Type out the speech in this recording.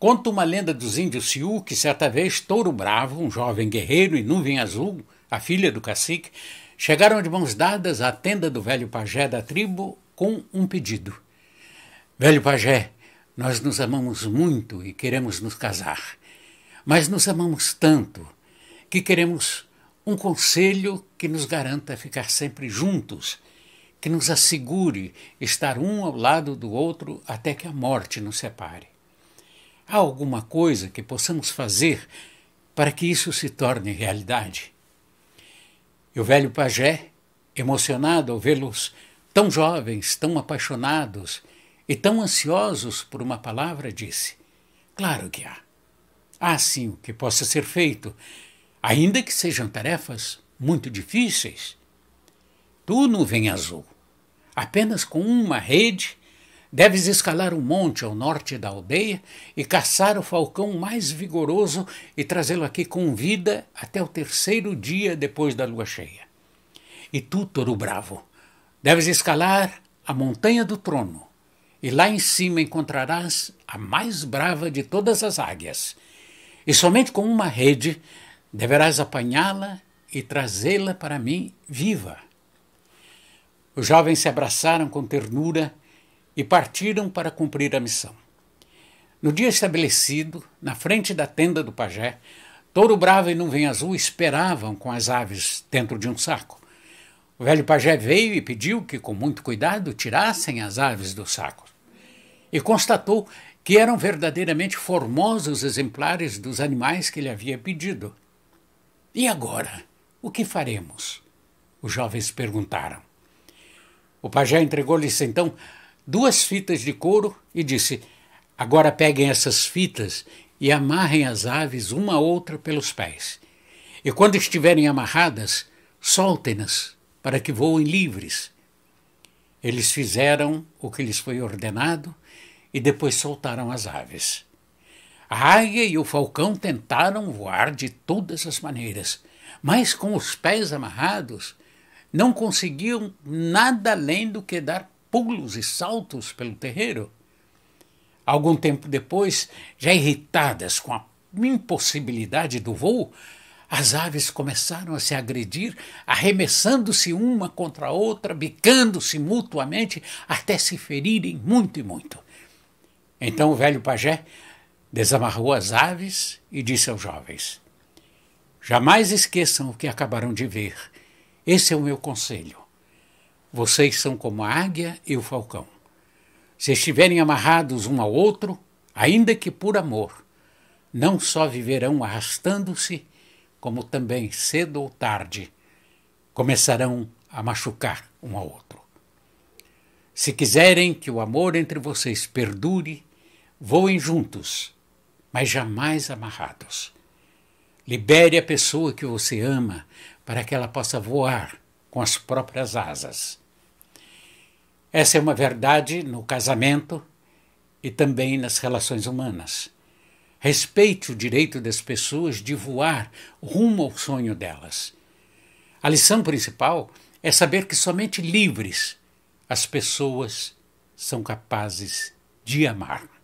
Conta uma lenda dos índios Sioux que certa vez Touro Bravo, um jovem guerreiro e Nuvem Azul, a filha do cacique, chegaram de mãos dadas à tenda do velho pajé da tribo com um pedido. Velho pajé, nós nos amamos muito e queremos nos casar, mas nos amamos tanto que queremos um conselho que nos garanta ficar sempre juntos, que nos assegure estar um ao lado do outro até que a morte nos separe. Há alguma coisa que possamos fazer para que isso se torne realidade? E o velho pajé, emocionado ao vê-los tão jovens, tão apaixonados e tão ansiosos por uma palavra, disse: Claro que há. Há sim o que possa ser feito, ainda que sejam tarefas muito difíceis. Tu, nuvem azul, apenas com uma rede Deves escalar um monte ao norte da aldeia e caçar o falcão mais vigoroso e trazê-lo aqui com vida até o terceiro dia depois da lua cheia. E tu, touro bravo, deves escalar a montanha do trono, e lá em cima encontrarás a mais brava de todas as águias. E somente com uma rede deverás apanhá-la e trazê-la para mim viva. Os jovens se abraçaram com ternura e partiram para cumprir a missão. No dia estabelecido, na frente da tenda do pajé, Touro Bravo e Nuvem Azul esperavam com as aves dentro de um saco. O velho pajé veio e pediu que, com muito cuidado, tirassem as aves do saco. E constatou que eram verdadeiramente formosos exemplares dos animais que ele havia pedido. E agora? O que faremos? Os jovens perguntaram. O pajé entregou-lhes então duas fitas de couro e disse: Agora peguem essas fitas e amarrem as aves uma a outra pelos pés. E quando estiverem amarradas, soltem-nas para que voem livres. Eles fizeram o que lhes foi ordenado e depois soltaram as aves. A águia e o falcão tentaram voar de todas as maneiras, mas com os pés amarrados, não conseguiam nada além do que dar pulos e saltos pelo terreiro. Algum tempo depois, já irritadas com a impossibilidade do voo, as aves começaram a se agredir, arremessando-se uma contra a outra, bicando-se mutuamente, até se ferirem muito e muito. Então o velho pajé desamarrou as aves e disse aos jovens: Jamais esqueçam o que acabaram de ver. Esse é o meu conselho. Vocês são como a águia e o falcão. Se estiverem amarrados um ao outro, ainda que por amor, não só viverão arrastando-se, como também cedo ou tarde começarão a machucar um ao outro. Se quiserem que o amor entre vocês perdure, voem juntos, mas jamais amarrados. Libere a pessoa que você ama para que ela possa voar com as próprias asas. Essa é uma verdade no casamento e também nas relações humanas. Respeite o direito das pessoas de voar rumo ao sonho delas. A lição principal é saber que somente livres as pessoas são capazes de amar.